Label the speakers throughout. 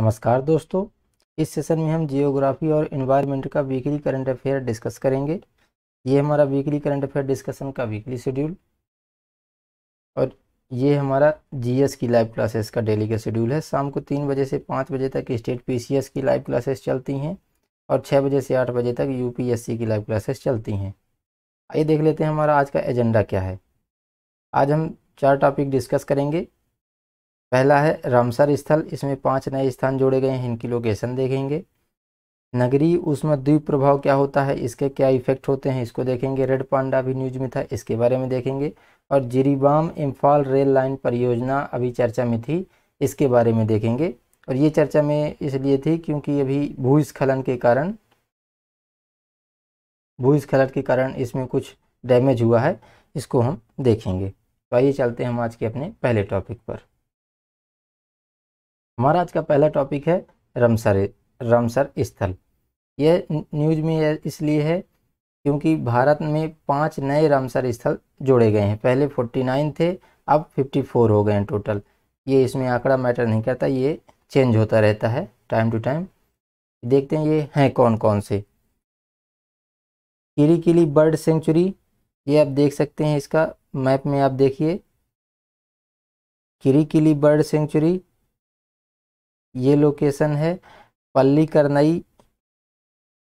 Speaker 1: नमस्कार दोस्तों इस सेशन में हम जियोग्राफी और इन्वायरमेंट का वीकली करंट अफेयर डिस्कस करेंगे ये हमारा वीकली करंट अफेयर डिस्कशन का वीकली शेड्यूल और ये हमारा जीएस की लाइव क्लासेस का डेली का शेड्यूल है शाम को तीन बजे से पाँच बजे तक स्टेट पीसीएस की लाइव क्लासेस चलती हैं और छः बजे से आठ बजे तक यू की लाइव क्लासेस चलती हैं आइए देख लेते हैं हमारा आज का एजेंडा क्या है आज हम चार टॉपिक डिस्कस करेंगे पहला है रामसर स्थल इसमें पांच नए स्थान जोड़े गए हैं इनकी लोकेशन देखेंगे नगरी उसमें द्वीप प्रभाव क्या होता है इसके क्या इफेक्ट होते हैं इसको देखेंगे रेड पांडा भी न्यूज में था इसके बारे में देखेंगे और जिरीबाम इम्फाल रेल लाइन परियोजना अभी चर्चा में थी इसके बारे में देखेंगे और ये चर्चा में इसलिए थी क्योंकि अभी भूस्खलन के कारण भूस्खलन के कारण इसमें कुछ डैमेज हुआ है इसको हम देखेंगे तो आइए चलते हैं हम आज के अपने पहले टॉपिक पर हमारा आज का पहला टॉपिक है रमसर रमसर स्थल यह न्यूज में इसलिए है क्योंकि भारत में पांच नए रामसर स्थल जोड़े गए हैं पहले 49 थे अब 54 हो गए हैं टोटल ये इसमें आंकड़ा मैटर नहीं करता ये चेंज होता रहता है टाइम टू टाइम देखते हैं ये हैं कौन कौन से किरी किली बर्ड सेंचुरी ये आप देख सकते हैं इसका मैप में आप देखिए किरी किली बर्ड सेंचुरी ये लोकेशन है पल्ली करनई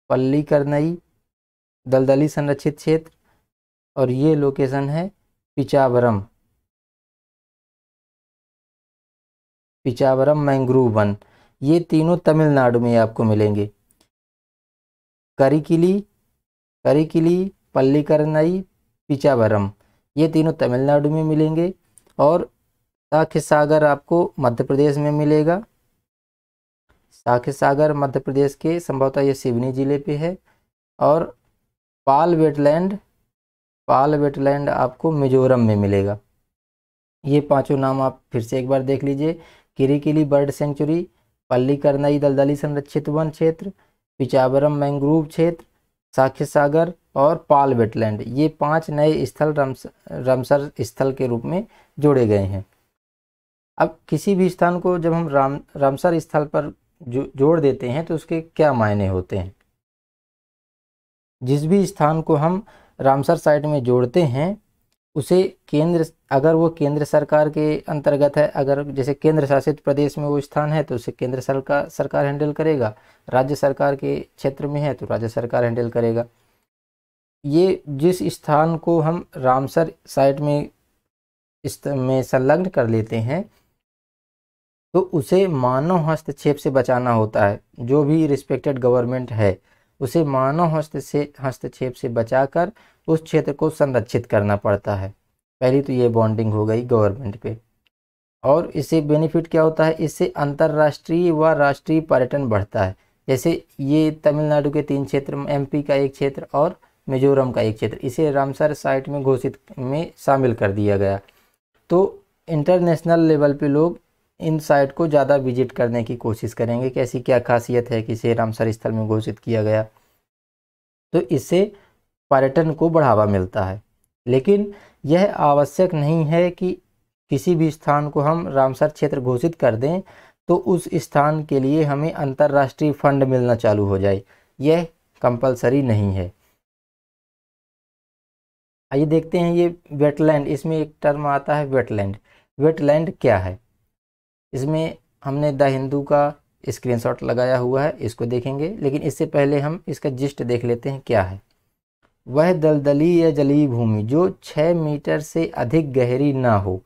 Speaker 1: पल्ली करनई दलदली संरक्षित क्षेत्र और ये लोकेशन है पिचावरम पिचावरम मैंग्रोव वन ये तीनों तमिलनाडु में आपको मिलेंगे करिकिली करिकिली पल्लीकरनई पिचावरम ये तीनों तमिलनाडु में मिलेंगे और साख सागर आपको मध्य प्रदेश में मिलेगा साखी सागर मध्य प्रदेश के संभवतः ये सिवनी जिले पे है और पाल वेटलैंड पाल वेटलैंड आपको मिजोरम में मिलेगा ये पांचों नाम आप फिर से एक बार देख लीजिए किरीकिली बर्ड सेंचुरी पल्ली करनाई दलदली संरक्षित वन क्षेत्र पिचावरम मैंग्रोव क्षेत्र साखी सागर और पाल वेटलैंड ये पांच नए स्थल रमस रमसर स्थल के रूप में जोड़े गए हैं अब किसी भी स्थान को जब हम राम रामसर स्थल पर जो जोड़ देते हैं तो उसके क्या मायने होते हैं जिस भी स्थान को हम रामसर साइट में जोड़ते हैं उसे केंद्र अगर वो केंद्र सरकार के अंतर्गत है अगर जैसे केंद्र शासित प्रदेश में वो स्थान है तो उसे केंद्र सरकार सरकार हैंडल करेगा राज्य सरकार के क्षेत्र में है तो राज्य सरकार हैंडल करेगा ये जिस स्थान को हम रामसर साइट में इस में संलग्न कर लेते हैं तो उसे मानव हस्तक्षेप से बचाना होता है जो भी रिस्पेक्टेड गवर्नमेंट है उसे मानव हस्त से हस्तक्षेप से बचाकर उस क्षेत्र को संरक्षित करना पड़ता है पहली तो ये बॉन्डिंग हो गई गवर्नमेंट पे और इससे बेनिफिट क्या होता है इससे अंतर्राष्ट्रीय व राष्ट्रीय पर्यटन बढ़ता है जैसे ये तमिलनाडु के तीन क्षेत्र एमपी का एक क्षेत्र और मिजोरम का एक क्षेत्र इसे रामसर साइट में घोषित में शामिल कर दिया गया तो इंटरनेशनल लेवल पे लोग इन साइट को ज़्यादा विजिट करने की कोशिश करेंगे कि ऐसी क्या खासियत है कि इसे रामसर स्थल में घोषित किया गया तो इससे पर्यटन को बढ़ावा मिलता है लेकिन यह आवश्यक नहीं है कि किसी भी स्थान को हम रामसर क्षेत्र घोषित कर दें तो उस स्थान के लिए हमें अंतर्राष्ट्रीय फंड मिलना चालू हो जाए यह कंपलसरी नहीं है आइए देखते हैं ये वेटलैंड इसमें एक टर्म आता है वेटलैंड वेटलैंड क्या है इसमें हमने द हिंदू का स्क्रीनशॉट लगाया हुआ है इसको देखेंगे लेकिन इससे पहले हम इसका जिस्ट देख लेते हैं क्या है वह दलदली या जली भूमि जो छः मीटर से अधिक गहरी ना हो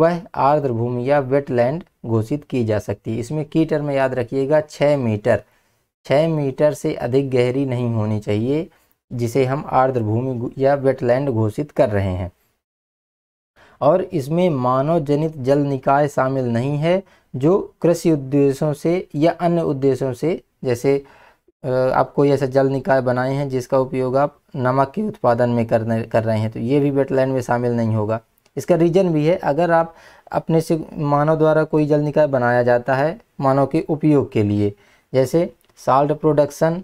Speaker 1: वह आर्द्र भूमि या वेटलैंड घोषित की जा सकती है इसमें की टर्म याद रखिएगा छः मीटर छः मीटर से अधिक गहरी नहीं होनी चाहिए जिसे हम आर्द्र भूमि या वेटलैंड घोषित कर रहे हैं और इसमें मानव जनित जल निकाय शामिल नहीं है जो कृषि उद्देश्यों से या अन्य उद्देश्यों से जैसे आप कोई ऐसा जल निकाय बनाए हैं जिसका उपयोग आप नमक के उत्पादन में करने कर रहे हैं तो ये भी वेटलैंड में शामिल नहीं होगा इसका रीज़न भी है अगर आप अपने से मानव द्वारा कोई जल निकाय बनाया जाता है मानव के उपयोग के लिए जैसे साल्ट प्रोडक्शन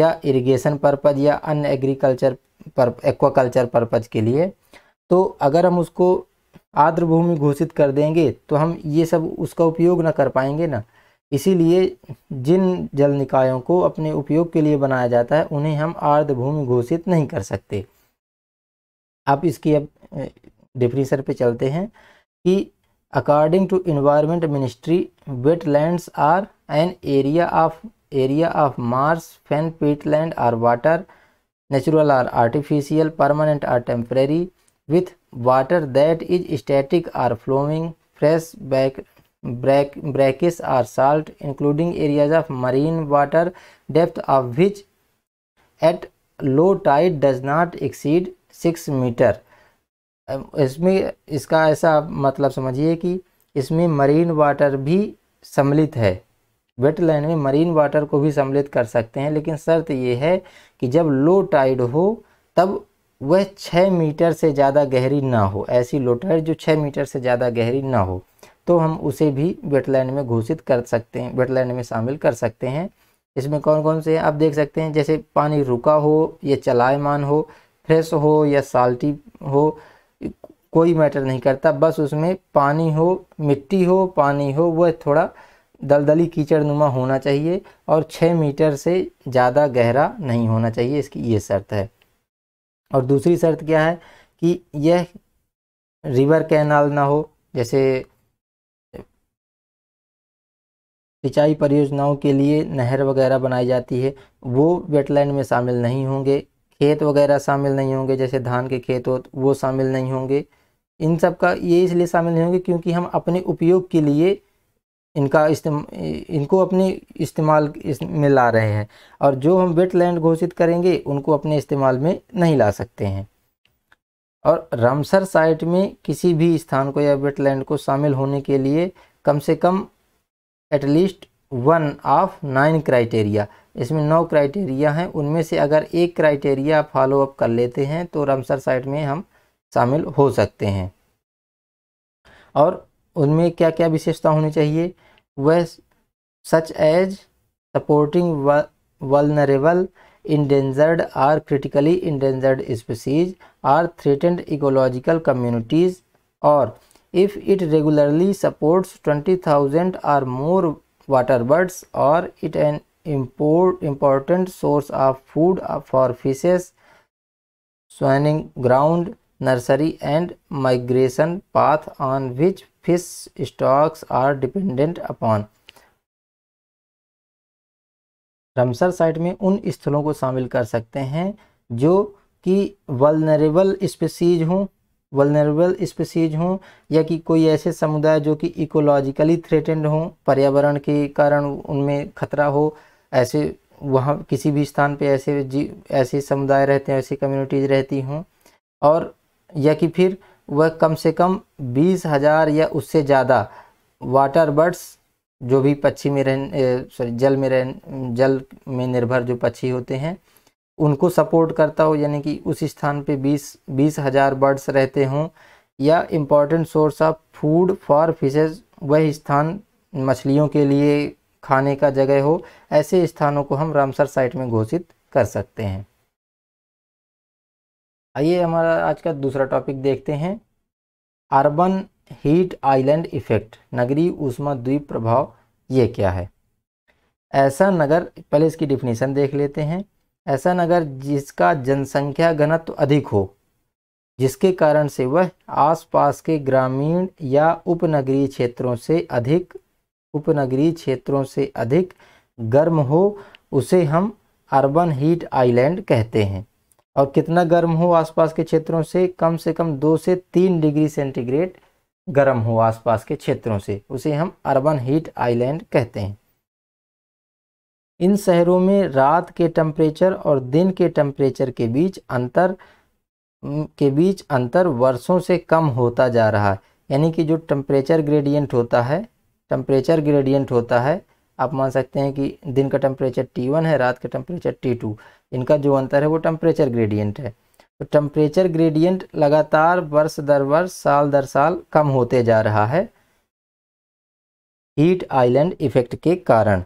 Speaker 1: या इरिगेशन पर्पज या अन्य एग्रीकल्चर पर एक्वाकल्चर पर्पज के लिए तो अगर हम उसको आर्द्र भूमि घोषित कर देंगे तो हम ये सब उसका उपयोग ना कर पाएंगे ना इसीलिए जिन जल निकायों को अपने उपयोग के लिए बनाया जाता है उन्हें हम आर्द्र भूमि घोषित नहीं कर सकते आप इसकी अब डिफिनीसर पे चलते हैं कि according to environment ministry wetlands are an area of area of marsh fen peatland or water natural or artificial permanent or temporary with water that is static or flowing fresh back break, brackish or salt including areas of marine water depth of which at low tide does not exceed six metre इसमें इसका ऐसा मतलब समझिए कि इसमें marine water भी सम्मिलित है वेटलैंड में मरीन वाटर को भी सम्मिलित कर सकते हैं लेकिन शर्त ये है कि जब लो टाइड हो तब वह छः मीटर से ज़्यादा गहरी ना हो ऐसी लोटर जो छः मीटर से ज़्यादा गहरी ना हो तो हम उसे भी वेटलैंड में घोषित कर सकते हैं वेटलैंड में शामिल कर सकते हैं इसमें कौन कौन से हैं आप देख सकते हैं जैसे पानी रुका हो या चलायमान हो फ्रेश हो या साल्टी हो कोई मैटर नहीं करता बस उसमें पानी हो मिट्टी हो पानी हो वह थोड़ा दलदली कीचड़नुमा होना चाहिए और छः मीटर से ज़्यादा गहरा नहीं होना चाहिए इसकी ये शर्त है और दूसरी शर्त क्या है कि यह रिवर कैनाल ना हो जैसे सिंचाई परियोजनाओं के लिए नहर वगैरह बनाई जाती है वो वेटलैंड में शामिल नहीं होंगे खेत वगैरह शामिल नहीं होंगे जैसे धान के खेत हो वो शामिल नहीं होंगे इन सब का ये इसलिए शामिल नहीं होंगे क्योंकि हम अपने उपयोग के लिए इनका इनको अपने इस्तेमाल इस में ला रहे हैं और जो हम वेट लैंड घोषित करेंगे उनको अपने इस्तेमाल में नहीं ला सकते हैं और रामसर साइट में किसी भी स्थान को या वेट लैंड को शामिल होने के लिए कम से कम at least one of nine criteria इसमें नौ क्राइटेरिया हैं उनमें से अगर एक क्राइटेरिया फॉलो अप कर लेते हैं तो रामसर साइट में हम शामिल हो सकते हैं और उनमें क्या क्या विशेषता होनी चाहिए वह such as supporting vulnerable endangered or critically endangered species or threatened ecological communities और if it regularly supports twenty thousand or more water birds और it an import important source of food for fishes swanning ground nursery and migration path on which fish stocks are dependent upon Ramsar site में उन स्थलों को शामिल कर सकते हैं जो कि वलनरेबल स्पेसीज हों वलनरेबल स्पेसीज हों या कि कोई ऐसे समुदाय जो कि इकोलॉजिकली थ्रेटेंड हों पर्यावरण के कारण उनमें खतरा हो ऐसे वहाँ किसी भी स्थान पे ऐसे जी ऐसे समुदाय रहते हैं ऐसी कम्युनिटीज़ रहती हों और या कि फिर वह कम से कम बीस हज़ार या उससे ज़्यादा वाटर बर्ड्स जो भी पक्षी में रह सॉरी जल में रह जल में निर्भर जो पक्षी होते हैं उनको सपोर्ट करता हो यानी कि उस स्थान पे बीस बीस हज़ार बर्ड्स रहते हों या important source of food for fishes वह स्थान मछलियों के लिए खाने का जगह हो ऐसे स्थानों को हम रामसर साइट में घोषित कर सकते हैं आइए हमारा आज का दूसरा टॉपिक देखते हैं अर्बन हीट आइलैंड इफेक्ट नगरी ऊष्मा द्वीप प्रभाव ये क्या है ऐसा नगर पहले इसकी डिफिनीसन देख लेते हैं ऐसा नगर जिसका जनसंख्या घनत्व अधिक हो जिसके कारण से वह आसपास के ग्रामीण या उपनगरीय क्षेत्रों से अधिक उपनगरीय क्षेत्रों से अधिक गर्म हो उसे हम अर्बन हीट आइलैंड कहते हैं और कितना गर्म हो आसपास के क्षेत्रों से कम से कम दो से तीन डिग्री सेंटीग्रेड गर्म हो आसपास के क्षेत्रों से उसे हम अर्बन हीट आइलैंड कहते हैं इन शहरों में रात के टम्परेचर और दिन के टम्परेचर के बीच अंतर के बीच अंतर वर्षों से कम होता जा रहा है यानी कि जो टम्परेचर ग्रेडियंट होता है टम्परेचर ग्रेडियंट होता है आप मान सकते हैं कि दिन का टेम्परेचर टी वन है रात का टेम्परेचर टी टू इनका जो अंतर है वो टेम्परेचर ग्रेडियंट है तो टेम्परेचर ग्रेडियंट लगातार वर्ष दर वर्ष साल दर साल कम होते जा रहा है हीट आइलैंड इफेक्ट के कारण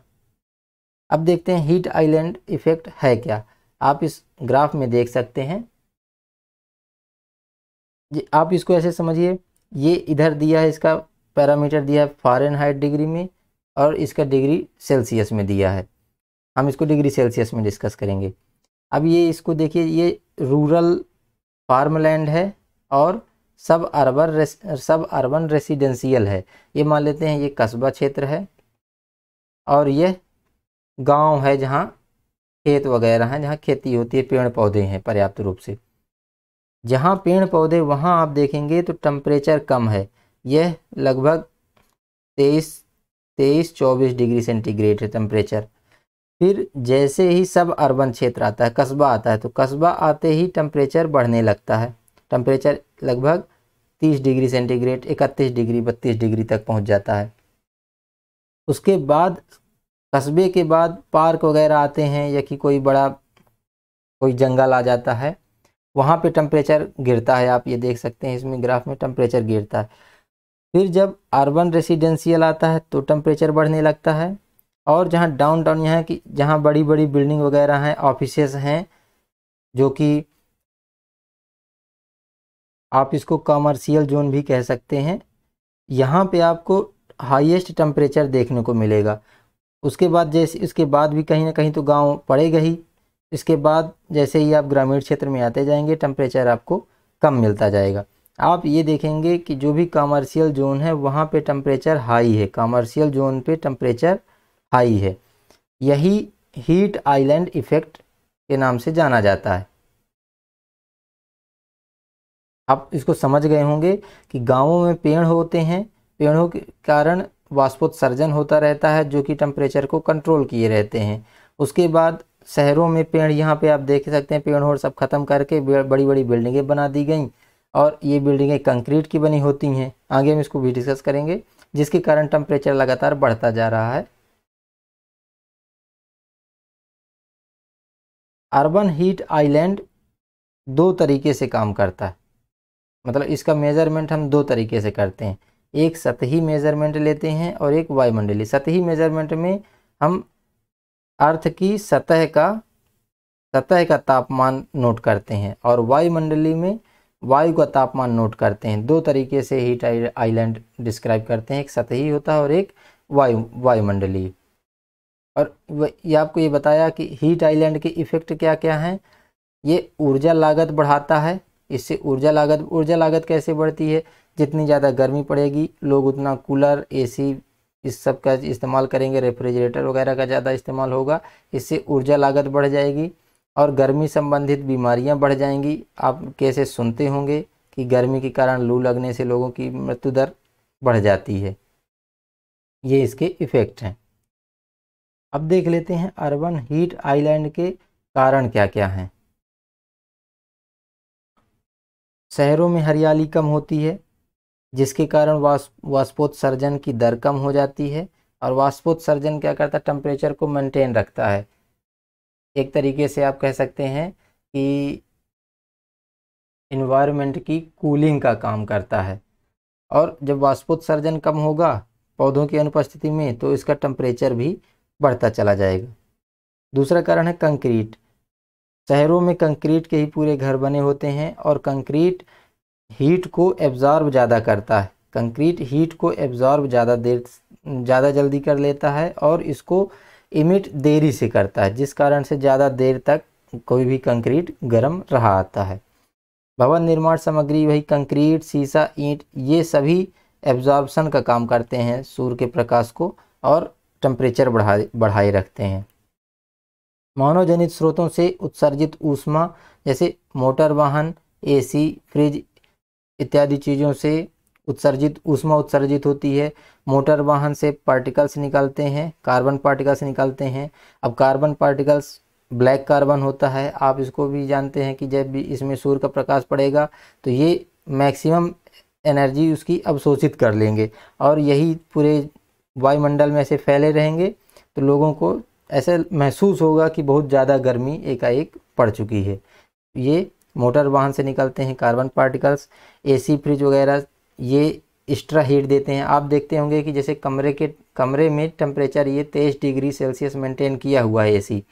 Speaker 1: अब देखते हैं हीट आइलैंड इफेक्ट है क्या आप इस ग्राफ में देख सकते हैं आप इसको ऐसे समझिए ये इधर दिया है इसका पैरामीटर दिया है फॉरन हाइट डिग्री में और इसका डिग्री सेल्सियस में दिया है हम इसको डिग्री सेल्सियस में डिस्कस करेंगे अब ये इसको देखिए ये रूरल फार्म लैंड है और सब अर्बन सब अर्बन रेसिडेंशियल है ये मान लेते हैं ये कस्बा क्षेत्र है और ये गांव है जहाँ खेत वगैरह हैं जहाँ खेती होती है पेड़ पौधे हैं पर्याप्त रूप से जहाँ पेड़ पौधे वहाँ आप देखेंगे तो टम्परेचर कम है यह लगभग तेईस तेईस चौबीस डिग्री सेंटीग्रेड है टेम्परेचर फिर जैसे ही सब अर्बन क्षेत्र आता है कस्बा आता है तो कस्बा आते ही टेम्परेचर बढ़ने लगता है टेम्परेचर लगभग तीस डिग्री सेंटीग्रेड इकतीस डिग्री बत्तीस डिग्री तक पहुँच जाता है उसके बाद कस्बे के बाद पार्क वगैरह आते हैं या कि कोई बड़ा कोई जंगल आ जाता है वहाँ पे टेम्परेचर गिरता है आप ये देख सकते हैं इसमें ग्राफ में टेम्परेचर गिरता है फिर जब अर्बन रेसिडेंशियल आता है तो टेम्परेचर बढ़ने लगता है और जहाँ डाउन टाउन यहाँ की जहाँ बड़ी बड़ी बिल्डिंग वगैरह हैं ऑफिस हैं जो कि आप इसको कमर्शियल जोन भी कह सकते हैं यहाँ पे आपको हाईएस्ट टेम्परेचर देखने को मिलेगा उसके बाद जैसे इसके बाद भी कहीं ना कहीं तो गांव पड़ेगा ही इसके बाद जैसे ही आप ग्रामीण क्षेत्र में आते जाएंगे टेम्परेचर आपको कम मिलता जाएगा आप ये देखेंगे कि जो भी कमर्शियल जोन है वहाँ पे टम्परेचर हाई है कमर्शियल जोन पे टम्परेचर हाई है यही हीट आइलैंड इफ़ेक्ट के नाम से जाना जाता है आप इसको समझ गए होंगे कि गांवों में पेड़ होते हैं पेड़ों के कारण वाष्पोत्सर्जन होता रहता है जो कि टम्परेचर को कंट्रोल किए रहते हैं उसके बाद शहरों में पेड़ यहाँ पे आप देख सकते हैं पेड़ और सब ख़त्म करके बड़ी बड़ी बिल्डिंगें बना दी गई और ये बिल्डिंगें कंक्रीट की बनी होती हैं आगे हम इसको भी डिस्कस करेंगे जिसके कारण टेम्परेचर लगातार बढ़ता जा रहा है अर्बन हीट आइलैंड दो तरीके से काम करता है मतलब इसका मेज़रमेंट हम दो तरीके से करते हैं एक सतही मेज़रमेंट लेते हैं और एक वायुमंडलीय सतही मेज़रमेंट में हम अर्थ की सतह का सतह का तापमान नोट करते हैं और वायुमंडली में वायु का तापमान नोट करते हैं दो तरीके से हीट आइलैंड डिस्क्राइब करते हैं एक सतही होता है और एक वायु वायुमंडलीय और ये आपको ये बताया कि हीट आइलैंड के इफ़ेक्ट क्या क्या हैं ये ऊर्जा लागत बढ़ाता है इससे ऊर्जा लागत ऊर्जा लागत कैसे बढ़ती है जितनी ज़्यादा गर्मी पड़ेगी लोग उतना कूलर एसी इस सब का इस्तेमाल करेंगे रेफ्रिजरेटर वगैरह का ज़्यादा इस्तेमाल होगा इससे ऊर्जा लागत बढ़ जाएगी और गर्मी संबंधित बीमारियां बढ़ जाएंगी आप कैसे सुनते होंगे कि गर्मी के कारण लू लगने से लोगों की मृत्यु दर बढ़ जाती है ये इसके इफ़ेक्ट हैं अब देख लेते हैं अर्बन हीट आइलैंड के कारण क्या क्या हैं शहरों में हरियाली कम होती है जिसके कारण वाष्पोत्सर्जन की दर कम हो जाती है और वाष्पोत्सर्जन क्या करता है टेम्परेचर को मेंटेन रखता है एक तरीके से आप कह सकते हैं कि इन्वायरमेंट की कूलिंग का काम करता है और जब वाष्पोत्सर्जन कम होगा पौधों की अनुपस्थिति में तो इसका टम्परेचर भी बढ़ता चला जाएगा दूसरा कारण है कंक्रीट शहरों में कंक्रीट के ही पूरे घर बने होते हैं और कंक्रीट हीट को एब्ज़ॉर्ब ज़्यादा करता है कंक्रीट हीट को एब्ज़ॉर्ब ज़्यादा देर ज़्यादा जल्दी कर लेता है और इसको इमिट देरी से करता है जिस कारण से ज़्यादा देर तक कोई भी कंक्रीट गर्म रहा आता है भवन निर्माण सामग्री वही कंक्रीट सीसा ईंट ये सभी एब्जॉर्बसन का काम करते हैं सूर्य के प्रकाश को और टम्परेचर बढ़ा बढ़ाए रखते हैं मानवजनित स्रोतों से उत्सर्जित ऊष्मा जैसे मोटर वाहन एसी फ्रिज इत्यादि चीज़ों से उत्सर्जित उष्मा उत्सर्जित होती है मोटर वाहन से पार्टिकल्स निकलते हैं कार्बन पार्टिकल्स निकलते हैं अब कार्बन पार्टिकल्स ब्लैक कार्बन होता है आप इसको भी जानते हैं कि जब भी इसमें सूर्य का प्रकाश पड़ेगा तो ये मैक्सिमम एनर्जी उसकी अवशोषित कर लेंगे और यही पूरे वायुमंडल में ऐसे फैले रहेंगे तो लोगों को ऐसे महसूस होगा कि बहुत ज़्यादा गर्मी एकाएक पड़ चुकी है ये मोटर वाहन से निकलते हैं कार्बन पार्टिकल्स एसी फ्रिज वगैरह ये एक्स्ट्रा हीट देते हैं आप देखते होंगे कि जैसे कमरे के कमरे में टेम्परेचर ये तेईस डिग्री सेल्सियस मेंटेन किया हुआ है एसी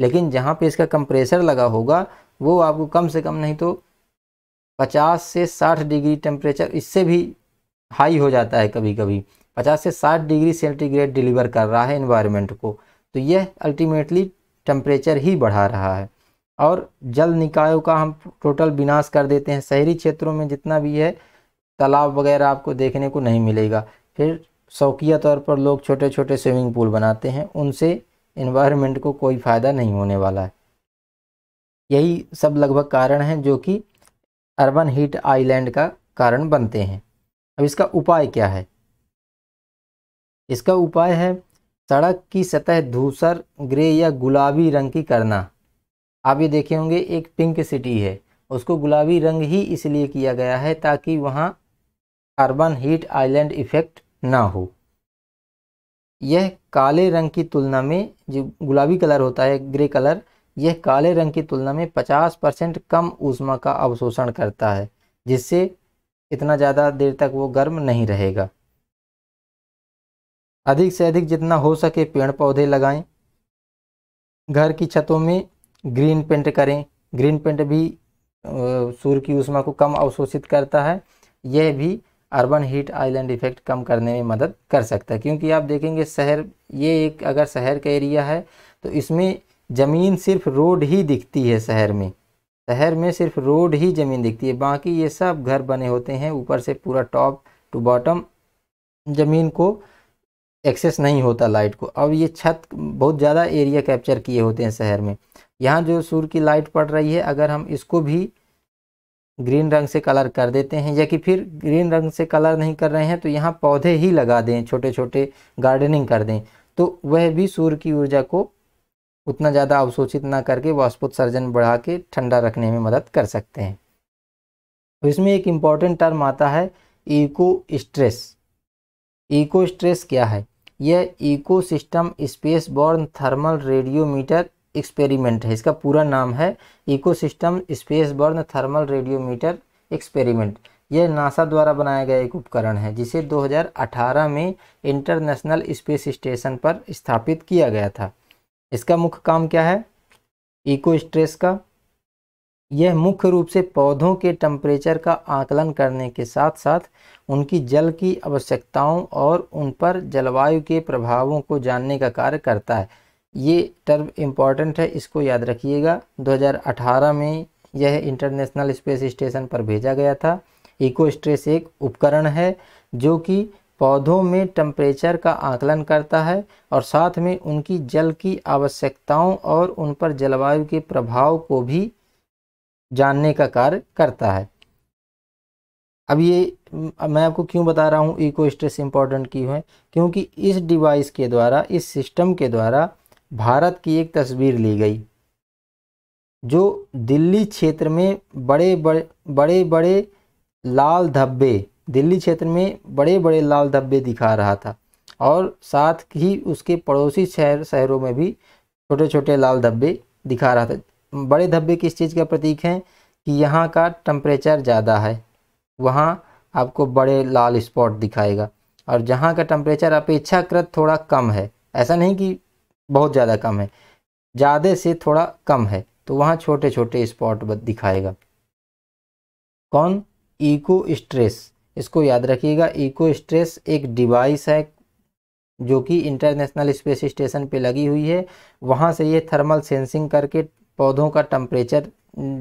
Speaker 1: लेकिन जहाँ पे इसका कंप्रेसर लगा होगा वो आपको कम से कम नहीं तो 50 से 60 डिग्री टेम्परेचर इससे भी हाई हो जाता है कभी कभी 50 से 60 डिग्री सेंटीग्रेड डिलीवर कर रहा है इन्वायरमेंट को तो यह अल्टीमेटली टेम्परेचर ही बढ़ा रहा है और जल निकायों का हम टोटल विनाश कर देते हैं शहरी क्षेत्रों में जितना भी है तालाब वगैरह आपको देखने को नहीं मिलेगा फिर शौकिया तौर पर लोग छोटे छोटे स्विमिंग पूल बनाते हैं उनसे इन्वायरमेंट को कोई फ़ायदा नहीं होने वाला है यही सब लगभग कारण हैं जो कि अर्बन हीट आइलैंड का कारण बनते हैं अब इसका उपाय क्या है इसका उपाय है सड़क की सतह धूसर ग्रे या गुलाबी रंग की करना आप ये देखे होंगे एक पिंक सिटी है उसको गुलाबी रंग ही इसलिए किया गया है ताकि वहाँ कार्बन हीट आइलैंड इफेक्ट ना हो यह काले रंग की तुलना में जो गुलाबी कलर होता है ग्रे कलर यह काले रंग की तुलना में 50 परसेंट कम ऊष्मा का अवशोषण करता है जिससे इतना ज़्यादा देर तक वो गर्म नहीं रहेगा अधिक से अधिक जितना हो सके पेड़ पौधे लगाएं घर की छतों में ग्रीन पेंट करें ग्रीन पेंट भी सूर्य की ऊष्मा को कम अवशोषित करता है यह भी अर्बन हीट आइलैंड इफेक्ट कम करने में मदद कर सकता है क्योंकि आप देखेंगे शहर ये एक अगर शहर का एरिया है तो इसमें ज़मीन सिर्फ रोड ही दिखती है शहर में शहर में सिर्फ रोड ही ज़मीन दिखती है बाकी ये सब घर बने होते हैं ऊपर से पूरा टॉप टू बॉटम ज़मीन को एक्सेस नहीं होता लाइट को अब ये छत बहुत ज़्यादा एरिया कैप्चर किए होते हैं शहर में यहाँ जो सूर्य की लाइट पड़ रही है अगर हम इसको भी ग्रीन रंग से कलर कर देते हैं या कि फिर ग्रीन रंग से कलर नहीं कर रहे हैं तो यहाँ पौधे ही लगा दें छोटे छोटे गार्डनिंग कर दें तो वह भी सूर्य की ऊर्जा को उतना ज़्यादा अवशोषित ना करके वाष्पोत्सर्जन बढ़ा के ठंडा रखने में मदद कर सकते हैं तो इसमें एक इम्पॉर्टेंट टर्म आता है इको स्ट्रेस इको स्ट्रेस क्या है यह ecosystem space borne thermal radiometer experiment है इसका पूरा नाम है ecosystem space borne thermal radiometer experiment यह नासा द्वारा बनाया गया एक उपकरण है जिसे 2018 में इंटरनेशनल स्पेस स्टेशन पर स्थापित किया गया था इसका मुख्य काम क्या है इको स्ट्रेस का यह मुख्य रूप से पौधों के टम्परेचर का आकलन करने के साथ साथ उनकी जल की आवश्यकताओं और उन पर जलवायु के प्रभावों को जानने का कार्य करता है ये टर्म इम्पॉर्टेंट है इसको याद रखिएगा 2018 में यह इंटरनेशनल स्पेस स्टेशन पर भेजा गया था इको स्ट्रेस एक उपकरण है जो कि पौधों में टम्परेचर का आकलन करता है और साथ में उनकी जल की आवश्यकताओं और उन पर जलवायु के प्रभाव को भी जानने का कार्य करता है अब ये मैं आपको क्यों बता रहा हूँ इको स्ट्रेस इम्पॉर्टेंट क्यों है क्योंकि इस डिवाइस के द्वारा इस सिस्टम के द्वारा भारत की एक तस्वीर ली गई जो दिल्ली क्षेत्र में बड़े बड़े बड़े बड़े लाल धब्बे दिल्ली क्षेत्र में बड़े बड़े लाल धब्बे दिखा रहा था और साथ ही उसके पड़ोसी शहर शहरों में भी छोटे छोटे लाल धब्बे दिखा रहा था बड़े धब्बे किस चीज़ का प्रतीक हैं कि यहाँ का टम्परेचर ज़्यादा है वहाँ आपको बड़े लाल स्पॉट दिखाएगा और जहाँ का टम्परेचर अपेक्षाकृत थोड़ा कम है ऐसा नहीं कि बहुत ज़्यादा कम है ज़्यादा से थोड़ा कम है तो वहाँ छोटे छोटे स्पॉट दिखाएगा कौन इको स्ट्रेस इसको याद रखिएगा इको स्ट्रेस एक डिवाइस है जो कि इंटरनेशनल स्पेस स्टेशन पे लगी हुई है वहाँ से ये थर्मल सेंसिंग करके पौधों का टम्परेचर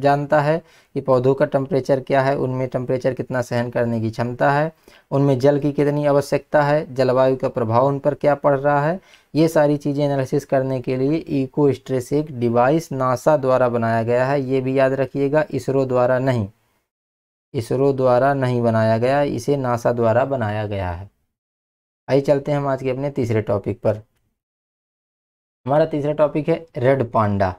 Speaker 1: जानता है कि पौधों का टम्परेचर क्या है उनमें टम्परेचर कितना सहन करने की क्षमता है उनमें जल की कितनी आवश्यकता है जलवायु का प्रभाव उन पर क्या पड़ रहा है ये सारी चीज़ें एनालिसिस करने के लिए इको स्ट्रेस एक डिवाइस नासा द्वारा बनाया गया है ये भी याद रखिएगा इसरो द्वारा नहीं इसरो द्वारा नहीं बनाया गया इसे नासा द्वारा बनाया गया है आइए चलते हैं हम आज के अपने तीसरे टॉपिक पर हमारा तीसरा टॉपिक है रेड पांडा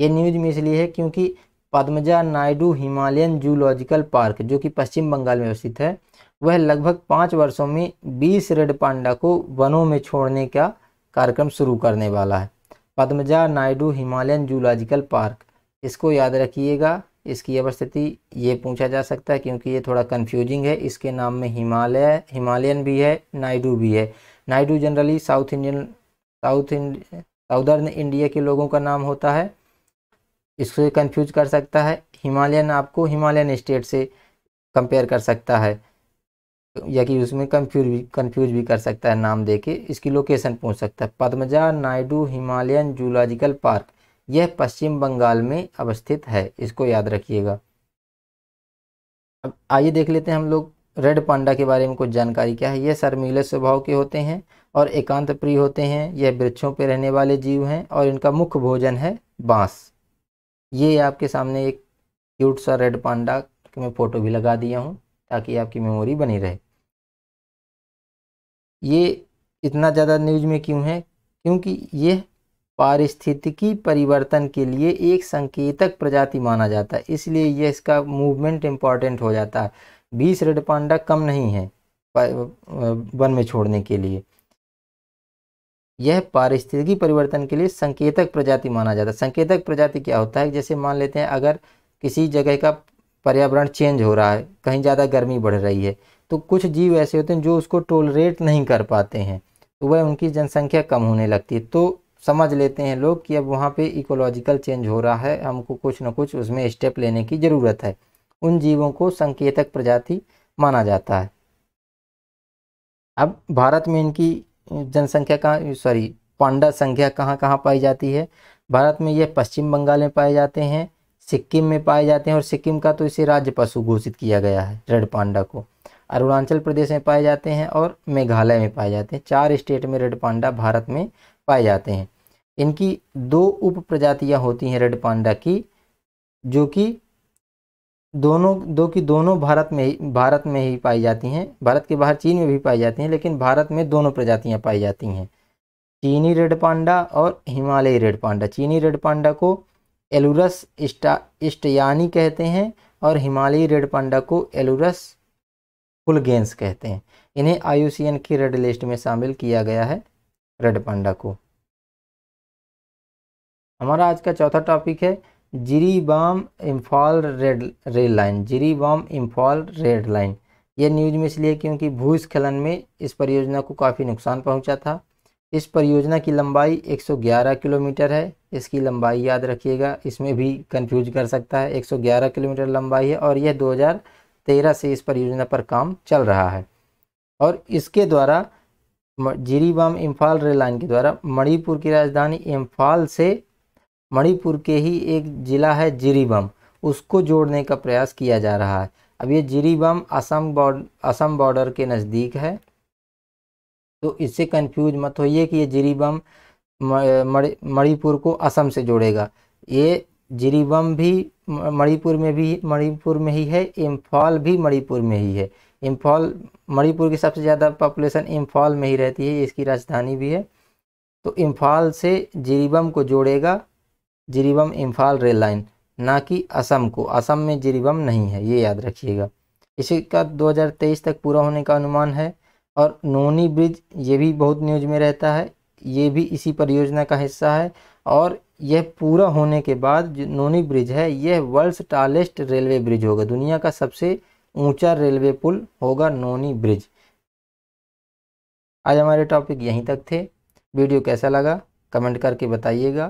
Speaker 1: ये न्यूज में इसलिए है क्योंकि Padmaja Naidu Himalayan zoological park जो कि पश्चिम बंगाल में अवस्थित है वह लगभग पाँच वर्षों में बीस रेड पांडा को वनों में छोड़ने का कार्यक्रम शुरू करने वाला है Padmaja Naidu Himalayan zoological park इसको याद रखिएगा इसकी अवस्थिति ये पूछा जा सकता है क्योंकि ये थोड़ा कन्फ्यूजिंग है इसके नाम में हिमालय हिमालयन भी है नायडू भी है Naidu generally South Indian South India southern India के लोगों का नाम होता है इसको कन्फ्यूज कर सकता है हिमालयन आपको हिमालयन स्टेट से कंपेयर कर सकता है या कि उसमें कंफ्यूज भी कंफ्यूज भी कर सकता है नाम देके इसकी लोकेशन पूछ सकता है Padmaja Naidu Himalayan zoological park यह पश्चिम बंगाल में अवस्थित है इसको याद रखिएगा अब आइए देख लेते हैं हम लोग रेड पांडा के बारे में कुछ जानकारी क्या है यह शर्मीले स्वभाव के होते हैं और एकांत प्रिय होते हैं यह वृक्षों पर रहने वाले जीव हैं और इनका मुख्य भोजन है बांस ये आपके सामने एक क्यूट सा रेड पांडा मैं फ़ोटो भी लगा दिया हूँ ताकि आपकी मेमोरी बनी रहे ये इतना ज़्यादा न्यूज में क्यों है क्योंकि यह पारिस्थितिकी परिवर्तन के लिए एक संकेतक प्रजाति माना जाता है इसलिए यह इसका मूवमेंट इम्पॉर्टेंट हो जाता है बीस रेड पांडा कम नहीं है वन में छोड़ने के लिए यह पारिस्थितिकी परिवर्तन के लिए संकेतक प्रजाति माना जाता है संकेतक प्रजाति क्या होता है जैसे मान लेते हैं अगर किसी जगह का पर्यावरण चेंज हो रहा है कहीं ज़्यादा गर्मी बढ़ रही है तो कुछ जीव ऐसे होते हैं जो उसको टोलरेट नहीं कर पाते हैं तो वह उनकी जनसंख्या कम होने लगती है तो समझ लेते हैं लोग कि अब वहाँ पे इकोलॉजिकल चेंज हो रहा है हमको कुछ ना कुछ उसमें स्टेप लेने की ज़रूरत है उन जीवों को संकेतक प्रजाति माना जाता है अब भारत में इनकी जनसंख्या कहाँ सॉरी पांडा संख्या कहाँ कहाँ पाई जाती है भारत में यह पश्चिम बंगाल में पाए जाते हैं सिक्किम में पाए जाते हैं और सिक्किम का तो इसे राज्य पशु घोषित किया गया है रेड पांडा को अरुणाचल प्रदेश में पाए जाते हैं और मेघालय में पाए जाते हैं चार स्टेट में रेड पांडा भारत में पाए जाते हैं इनकी दो उप प्रजातियाँ होती हैं रेड पांडा की जो कि दोनों दो की दोनों भारत में ही भारत में ही पाई जाती हैं भारत के बाहर चीन में भी पाई जाती हैं लेकिन भारत में दोनों प्रजातियाँ पाई जाती हैं चीनी रेड पांडा और हिमालयी रेड पांडा चीनी रेड पांडा को एलुरस इस्टा इस्टयानी कहते हैं और हिमालयी रेड पांडा को एलुरस फुल गेंस कहते हैं इन्हें आई की रेड लिस्ट में शामिल किया गया है रेड पांडा को हमारा आज का चौथा टॉपिक है Jiribam Imphal red rail line बाम इम्फॉल रेड लाइन ये न्यूज में इसलिए क्योंकि भूस्खलन में इस परियोजना को काफ़ी नुकसान पहुंचा था इस परियोजना की लंबाई 111 किलोमीटर है इसकी लंबाई याद रखिएगा इसमें भी कंफ्यूज कर सकता है 111 किलोमीटर लंबाई है और यह तेरह से इस परियोजना पर काम चल रहा है और इसके द्वारा जिरीबाम इम्फाल रेल लाइन के द्वारा मणिपुर की राजधानी इम्फाल से मणिपुर के ही एक ज़िला है जिरीबाम उसको जोड़ने का प्रयास किया जा रहा है अब ये जिरीबाम असम बॉर्डर असम बॉर्डर के नज़दीक है तो इससे कंफ्यूज मत होइए कि ये जिरीबम मणिपुर को असम से जोड़ेगा ये जिरीबम भी मणिपुर में भी मणिपुर में ही है इम्फॉल भी मणिपुर में ही है इम्फॉल मणिपुर की सबसे ज़्यादा पॉपुलेशन इम्फॉल में ही रहती है इसकी राजधानी भी है तो इम्फाल से जिरीबम को जोड़ेगा जिरीबम इम्फाल रेल लाइन ना कि असम को असम में जिरीबम नहीं है ये याद रखिएगा इसी का 2023 तक पूरा होने का अनुमान है और नोनी ब्रिज ये भी बहुत न्यूज में रहता है ये भी इसी परियोजना का हिस्सा है और यह पूरा होने के बाद जो नोनी ब्रिज है यह वर्ल्ड्स टालेस्ट रेलवे ब्रिज होगा दुनिया का सबसे ऊंचा रेलवे पुल होगा नोनी ब्रिज आज हमारे टॉपिक यहीं तक थे वीडियो कैसा लगा कमेंट करके बताइएगा